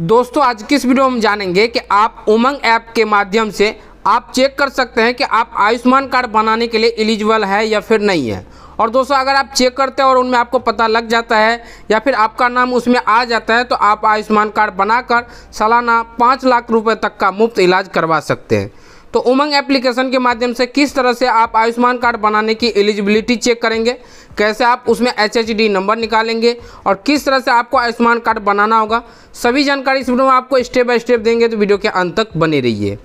दोस्तों आज किस वीडियो में जानेंगे कि आप उमंग ऐप के माध्यम से आप चेक कर सकते हैं कि आप आयुष्मान कार्ड बनाने के लिए एलिजिबल है या फिर नहीं है और दोस्तों अगर आप चेक करते हैं और उनमें आपको पता लग जाता है या फिर आपका नाम उसमें आ जाता है तो आप आयुष्मान कार्ड बनाकर सालाना पाँच लाख रुपये तक का मुफ्त इलाज करवा सकते हैं तो उमंग एप्लीकेशन के माध्यम से किस तरह से आप आयुष्मान कार्ड बनाने की एलिजिबिलिटी चेक करेंगे कैसे आप उसमें एच नंबर निकालेंगे और किस तरह से आपको आयुष्मान कार्ड बनाना होगा सभी जानकारी इस वीडियो में आपको स्टेप बाय स्टेप देंगे तो वीडियो के अंत तक बने रहिए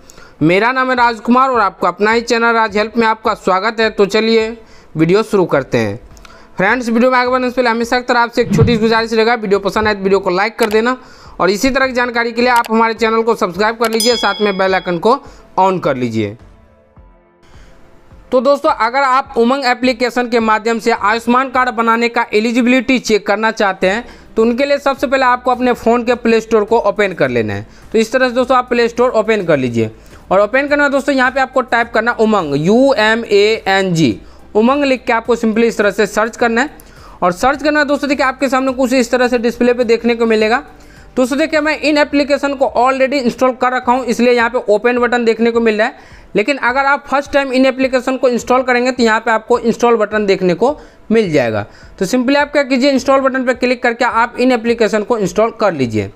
मेरा नाम है राजकुमार और आपको अपना ही चैनल राज हेल्प में आपका स्वागत है तो चलिए वीडियो शुरू करते हैं फ्रेंड्स वीडियो में आगे बढ़ने से पहले हमेशा की तरह आपसे एक छोटी गुजारिश रहेगा वीडियो पसंद आए तो वीडियो को लाइक कर देना और इसी तरह की जानकारी के लिए आप हमारे चैनल को सब्सक्राइब कर लीजिए साथ में बेल आइकन को ऑन कर लीजिए तो दोस्तों अगर आप उमंग एप्लीकेशन के माध्यम से आयुष्मान कार्ड बनाने का एलिजिबिलिटी चेक करना चाहते हैं तो उनके लिए सबसे पहले आपको अपने फ़ोन के प्ले स्टोर को ओपन कर लेना है तो इस तरह से दोस्तों आप प्ले स्टोर ओपन कर लीजिए और ओपन करना है दोस्तों यहाँ पे आपको टाइप करना Umang U M A N G Umang लिख के आपको सिंपली इस तरह से सर्च करना है और सर्च करना है दोस्तों देखिए आपके सामने कुछ इस तरह से डिस्प्ले पर देखने को मिलेगा तो सोचे देखिए मैं इन एप्लीकेशन को ऑलरेडी इंस्टॉल कर रखा हूँ इसलिए यहाँ पे ओपन बटन देखने को मिल रहा है लेकिन अगर आप फर्स्ट टाइम इन एप्लीकेशन को इंस्टॉल करेंगे तो यहाँ पे आपको इंस्टॉल बटन देखने को मिल जाएगा तो सिंपली आप क्या कीजिए इंस्टॉल बटन पर क्लिक करके आप इन एप्लीकेशन को इंस्टॉल कर लीजिए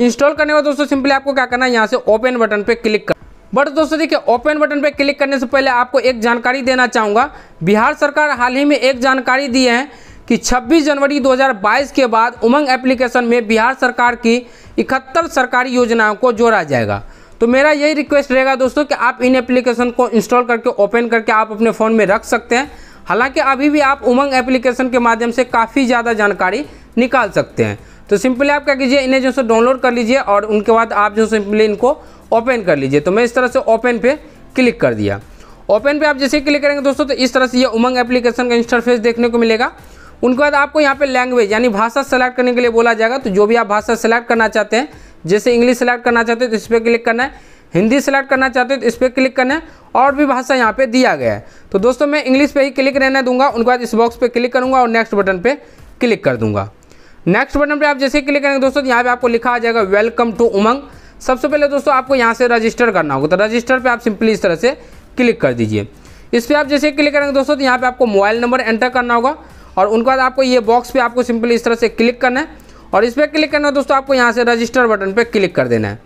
इंस्टॉल करने के दोस्तों सिंपली आपको क्या करना है यहाँ से ओपन बटन पर क्लिक कर बट दोस्तों देखिए ओपन बटन पर क्लिक करने से पहले आपको एक जानकारी देना चाहूँगा बिहार सरकार हाल ही में एक जानकारी दी है कि 26 जनवरी 2022 के बाद उमंग एप्लीकेशन में बिहार सरकार की इकहत्तर सरकारी योजनाओं को जोड़ा जाएगा तो मेरा यही रिक्वेस्ट रहेगा दोस्तों कि आप इन एप्लीकेशन को इंस्टॉल करके ओपन करके आप अपने फ़ोन में रख सकते हैं हालांकि अभी भी आप उमंग एप्लीकेशन के माध्यम से काफ़ी ज़्यादा जानकारी निकाल सकते हैं तो सिंपली आप क्या कीजिए इन्हें जो सो डाउनलोड कर लीजिए और उनके बाद आप जो सिंपली इनको ओपन कर लीजिए तो मैं इस तरह से ओपन पे क्लिक कर दिया ओपन पे आप जैसे क्लिक करेंगे दोस्तों तो इस तरह से ये उमंग एप्लीकेशन का इंटरफेस देखने को मिलेगा उनके बाद आपको यहाँ पे लैंग्वेज यानी भाषा सेलेक्ट करने के लिए बोला जाएगा तो जो भी आप भाषा सेलेक्ट करना चाहते हैं जैसे इंग्लिश सेलेक्ट करना चाहते हैं तो इस पर क्लिक करना है हिंदी सेलेक्ट करना चाहते हैं तो इस पर क्लिक करना है और भी भाषा यहाँ पे दिया गया है तो दोस्तों मैं इंग्लिश पे ही क्लिक रहने दूंगा उनके बाद इस बॉक्स पे क्लिक करूंगा और नेक्स्ट बटन पे क्लिक कर दूंगा नेक्स्ट बटन पे आप जैसे ही क्लिक करेंगे दोस्तों यहाँ पे आपको लिखा आ जाएगा वेलकम टू उमंग सबसे पहले दोस्तों आपको यहाँ से रजिस्टर करना होगा तो रजिस्टर पर आप सिंपली इस तरह से क्लिक कर दीजिए इस पर आप जैसे क्लिक करेंगे दोस्तों तो यहाँ पे आपको मोबाइल नंबर एंटर करना होगा और उनके बाद आपको ये बॉक्स पे आपको सिंपली इस तरह से क्लिक करना है और इस पर क्लिक करना है दोस्तों आपको यहाँ से रजिस्टर बटन पर क्लिक कर देना है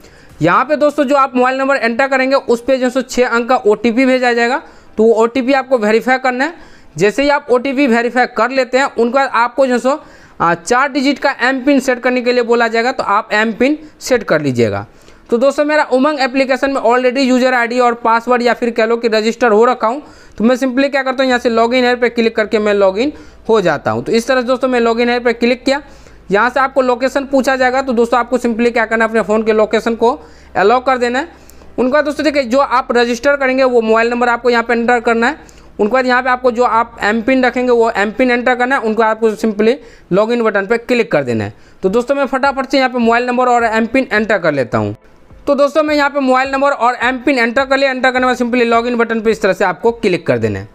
यहाँ पे दोस्तों जो आप मोबाइल नंबर एंटर करेंगे उस पर जो छः अंक का ओ भेजा जाएगा तो वो ओ आपको वेरीफाई करना है जैसे ही आप ओ टी वेरीफाई कर लेते हैं उनके बाद आपको जो सो चार डिजिट का एम पिन सेट करने के लिए बोला जाएगा तो आप एम पिन सेट कर लीजिएगा तो दोस्तों मेरा उमंग एप्लीकेशन में ऑलरेडी यूजर आईडी और पासवर्ड या फिर कह लो कि रजिस्टर हो रखा हूँ तो मैं सिंपली क्या करता हूँ यहाँ से लॉग इन हेयर पर क्लिक करके मैं लॉग इन हो जाता हूँ तो इस तरह से दोस्तों मैं लॉग इन हेयर पर क्लिक किया यहाँ से आपको लोकेशन पूछा जाएगा तो दोस्तों आपको सिंपली क्या करना है अपने फ़ोन के लोकेशन को अलाउ कर देना है उनके बाद दोस्तों देखिए जो आप रजिस्टर करेंगे वो मोबाइल नंबर आपको यहाँ पर एंटर करना है उनके बाद यहाँ पे आपको जो आप एम पिन रखेंगे वो एम पिन एंटर करना है उनको आपको सिंपली लॉगिन बटन पर क्लिक कर देना है तो दोस्तों मैं फटाफट से यहाँ पे मोबाइल नंबर और एम पिन एंटर कर लेता हूँ तो दोस्तों मैं यहाँ पे मोबाइल नंबर और एम पिन एंटर कर लिया एंटर करने में सिंपली लॉगिन बटन पे इस तरह से आपको क्लिक कर देना है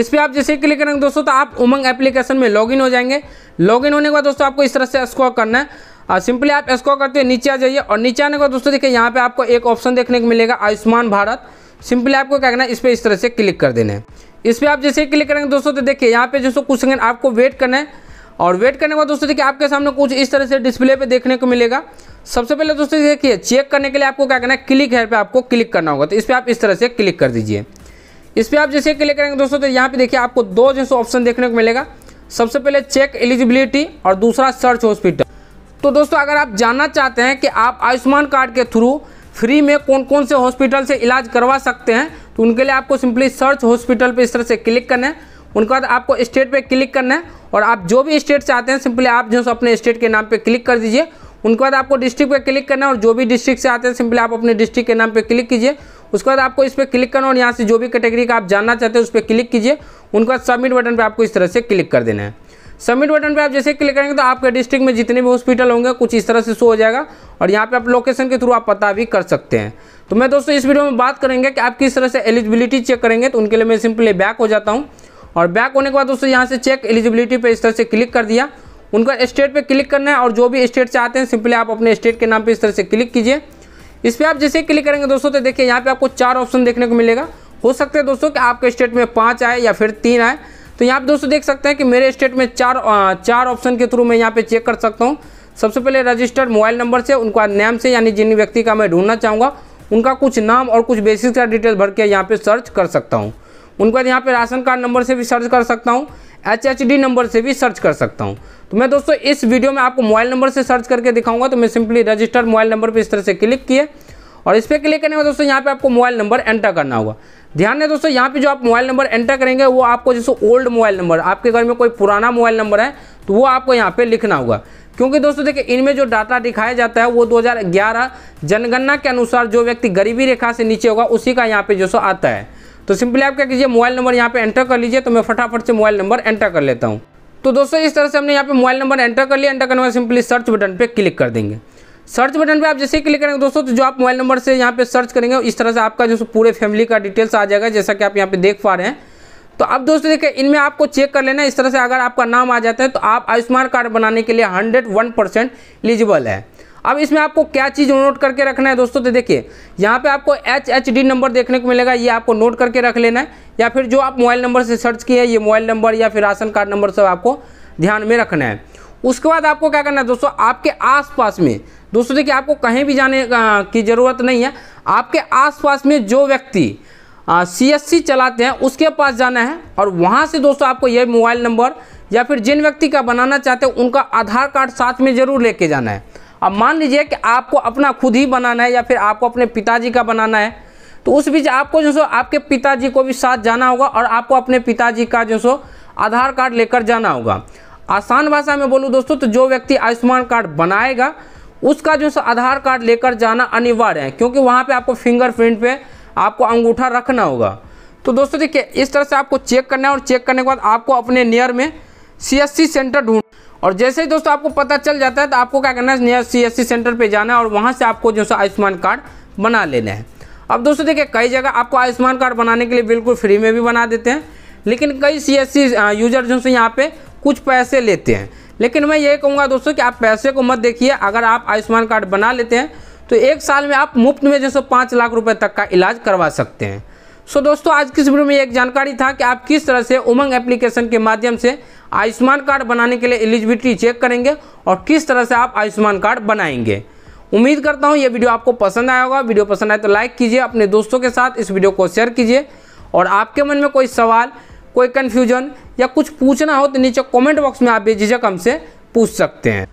इस पर आप जैसे क्लिक करेंगे दोस्तों तो आप उमंग एप्लीकेशन में लॉगिन हो जाएंगे लॉगिन होने के बाद दोस्तों आपको इस तरह से स्कोर करना है और सिंपली आप स्कोर करते हुए नीचे आ जाइए और नीचे आने के बाद दोस्तों देखिए यहाँ पे आपको एक ऑप्शन देखने को मिलेगा आयुष्मान भारत सिंपली आपको क्या करना है इस पर इस तरह से क्लिक कर देना है इस पर आप जैसे क्लिक करेंगे दोस्तों तो देखिए यहाँ पे जो कुछ आपको वेट करना है और वेट करने के बाद दोस्तों देखिए आपके सामने कुछ इस तरह से डिस्प्ले पे देखने को मिलेगा सबसे पहले दोस्तों देखिए चेक करने के लिए आपको क्या करना है क्लिक हेयर पे आपको क्लिक करना होगा तो इस पर आप इस तरह से क्लिक कर दीजिए इस पर आप जैसे क्लिक करेंगे दोस्तों तो यहाँ पे देखिए आपको दो जैसे ऑप्शन देखने को मिलेगा सबसे पहले चेक एलिजिबिलिटी और दूसरा सर्च हॉस्पिटल तो दोस्तों अगर आप जानना चाहते हैं कि आप आयुष्मान कार्ड के थ्रू फ्री में कौन कौन से हॉस्पिटल से इलाज करवा सकते हैं तो उनके लिए आपको सिंपली सर्च हॉस्पिटल पर इस तरह से क्लिक करना है उनके बाद आपको स्टेट पर क्लिक करना है और आप जो भी स्टेट से आते हैं सिंपली आप जो अपने स्टेट के नाम पर क्लिक कर दीजिए उनके बाद आपको डिस्ट्रिक्ट पे क्लिक करना है और जो भी डिस्ट्रिक्ट से आते हैं सिंपली आप अपने डिस्ट्रिक्ट के नाम पे क्लिक कीजिए उसके बाद आपको इस पर क्लिक करना और यहाँ से जो भी कैटेगरी का आप जानना चाहते हैं उस पर क्लिक कीजिए उनके बाद सबमिट बटन पर आपको इस तरह से क्लिक कर देना है सबमिट बटन पे आप जैसे क्लिक करेंगे तो आपके डिस्ट्रिक्ट में जितने भी हॉस्पिटल होंगे कुछ इस तरह से शो हो जाएगा और यहाँ पर आप लोकेशन के थ्रू आप पता भी कर सकते हैं तो मैं दोस्तों इस वीडियो में बात करेंगे कि आप किस तरह से एलिजिबिलिटी चेक करेंगे तो उनके लिए मैं सिंपली बैक हो जाता हूँ और बैक होने के बाद दोस्तों यहाँ से चेक एलिजिबिलिटी पर इस तरह से क्लिक कर दिया उनका स्टेट पे क्लिक करना है और जो भी स्टेट चाहते हैं सिंपली आप अपने स्टेट के नाम पे इस तरह से क्लिक कीजिए इस पर आप जैसे क्लिक करेंगे दोस्तों तो देखिए यहाँ पे आपको चार ऑप्शन देखने को मिलेगा हो सकता है दोस्तों कि आपके स्टेट में पाँच आए या फिर तीन आए तो यहाँ पर दोस्तों देख सकते हैं कि मेरे स्टेट में चार आ, चार ऑप्शन के थ्रू मैं यहाँ पर चेक कर सकता हूँ सबसे पहले रजिस्टर्ड मोबाइल नंबर से उनका नेम से यानी जिन व्यक्ति का मैं ढूंढना चाहूँगा उनका कुछ नाम और कुछ बेसिक का डिटेल भर के यहाँ पर सर्च कर सकता हूँ उनके बाद यहाँ पे राशन कार्ड नंबर से भी सर्च कर सकता हूँ एच एच डी नंबर से भी सर्च कर सकता हूँ तो मैं दोस्तों इस वीडियो में आपको मोबाइल नंबर से सर्च करके दिखाऊंगा तो मैं सिंपली रजिस्टर मोबाइल नंबर पर इस तरह से क्लिक किया और इस पर क्लिक करने में दोस्तों यहाँ पे आपको मोबाइल नंबर एंटर करना होगा ध्यान दें दोस्तों यहाँ पे जो आप मोबाइल नंबर एंटर करेंगे वो आपको जैसे ओल्ड मोबाइल नंबर आपके घर में कोई पुराना मोबाइल नंबर है तो वो आपको यहाँ पे लिखना होगा क्योंकि दोस्तों देखिए इनमें जो डाटा दिखाया जाता है वो 2011 जनगणना के अनुसार जो व्यक्ति गरीबी रेखा से नीचे होगा उसी का यहाँ पे जो सो आता है तो सिंपली आप क्या कीजिए मोबाइल नंबर यहाँ पे एंटर कर लीजिए तो मैं फटाफट से मोबाइल नंबर एंटर कर लेता हूँ तो दोस्तों इस तरह से हमने यहाँ पे मोबाइल नंबर एंटर कर लिया एंटर करने वाले सिंपली सर्च बटन पर क्लिक कर देंगे सर्च बटन पे आप जैसे ही क्लिक करेंगे दोस्तों तो जो आप मोबाइल नंबर से यहाँ पे सर्च करेंगे इस तरह से आपका जो पूरे फैमिली का डिटेल्स आ जाएगा जैसा कि आप यहाँ पे देख पा रहे हैं तो अब दोस्तों देखिए इनमें आपको चेक कर लेना इस तरह से अगर आपका नाम आ जाता है तो आप आयुष्मान कार्ड बनाने के लिए हंड्रेड वन परसेंट एलिजिबल है अब इसमें आपको क्या चीज़ नोट करके रखना है दोस्तों तो देखिए यहाँ पे आपको एच एच डी नंबर देखने को मिलेगा ये आपको नोट करके रख लेना है या फिर जो आप मोबाइल नंबर से सर्च किए ये मोबाइल नंबर या फिर राशन कार्ड नंबर सब आपको ध्यान में रखना है उसके बाद आपको क्या करना है दोस्तों आपके आस में दोस्तों देखिए आपको कहीं भी जाने की ज़रूरत नहीं है आपके आस में जो व्यक्ति सी चलाते हैं उसके पास जाना है और वहाँ से दोस्तों आपको ये मोबाइल नंबर या फिर जिन व्यक्ति का बनाना चाहते हैं उनका आधार कार्ड साथ में ज़रूर लेके जाना है अब मान लीजिए कि आपको अपना खुद ही बनाना है या फिर आपको अपने पिताजी का बनाना है तो उस बीच आपको जो सो आपके पिताजी को भी साथ जाना होगा और आपको अपने पिताजी का जो सो आधार कार्ड लेकर जाना होगा आसान भाषा में बोलूँ दोस्तों तो जो व्यक्ति आयुष्मान कार्ड बनाएगा उसका जो सो आधार कार्ड लेकर जाना अनिवार्य है क्योंकि वहाँ पर आपको फिंगरप्रिंट पर आपको अंगूठा रखना होगा तो दोस्तों देखिए इस तरह से आपको चेक करना है और चेक करने के बाद आपको अपने नियर में सी सेंटर ढूंढ और जैसे ही दोस्तों आपको पता चल जाता है तो आपको क्या करना है नियर सी सेंटर पर जाना है और वहाँ से आपको जो सो आयुष्मान कार्ड बना लेना है अब दोस्तों देखिए कई जगह आपको आयुष्मान कार्ड बनाने के लिए बिल्कुल फ्री में भी बना देते हैं लेकिन कई सी एस सी यूजर जो है यहाँ पे कुछ पैसे लेते हैं लेकिन मैं ये कहूँगा दोस्तों कि आप पैसे को मत देखिए अगर आप आयुष्मान कार्ड बना लेते हैं तो एक साल में आप मुफ्त में जैसे पाँच लाख रुपये तक का इलाज करवा सकते हैं सो दोस्तों आज किस वीडियो में एक जानकारी था कि आप किस तरह से उमंग एप्लीकेशन के माध्यम से आयुष्मान कार्ड बनाने के लिए एलिजिबिलिटी चेक करेंगे और किस तरह से आप आयुष्मान कार्ड बनाएंगे उम्मीद करता हूँ ये वीडियो आपको पसंद आया होगा वीडियो पसंद आए तो लाइक कीजिए अपने दोस्तों के साथ इस वीडियो को शेयर कीजिए और आपके मन में कोई सवाल कोई कन्फ्यूजन या कुछ पूछना हो तो नीचे कॉमेंट बॉक्स में आप बेझिझक हमसे पूछ सकते हैं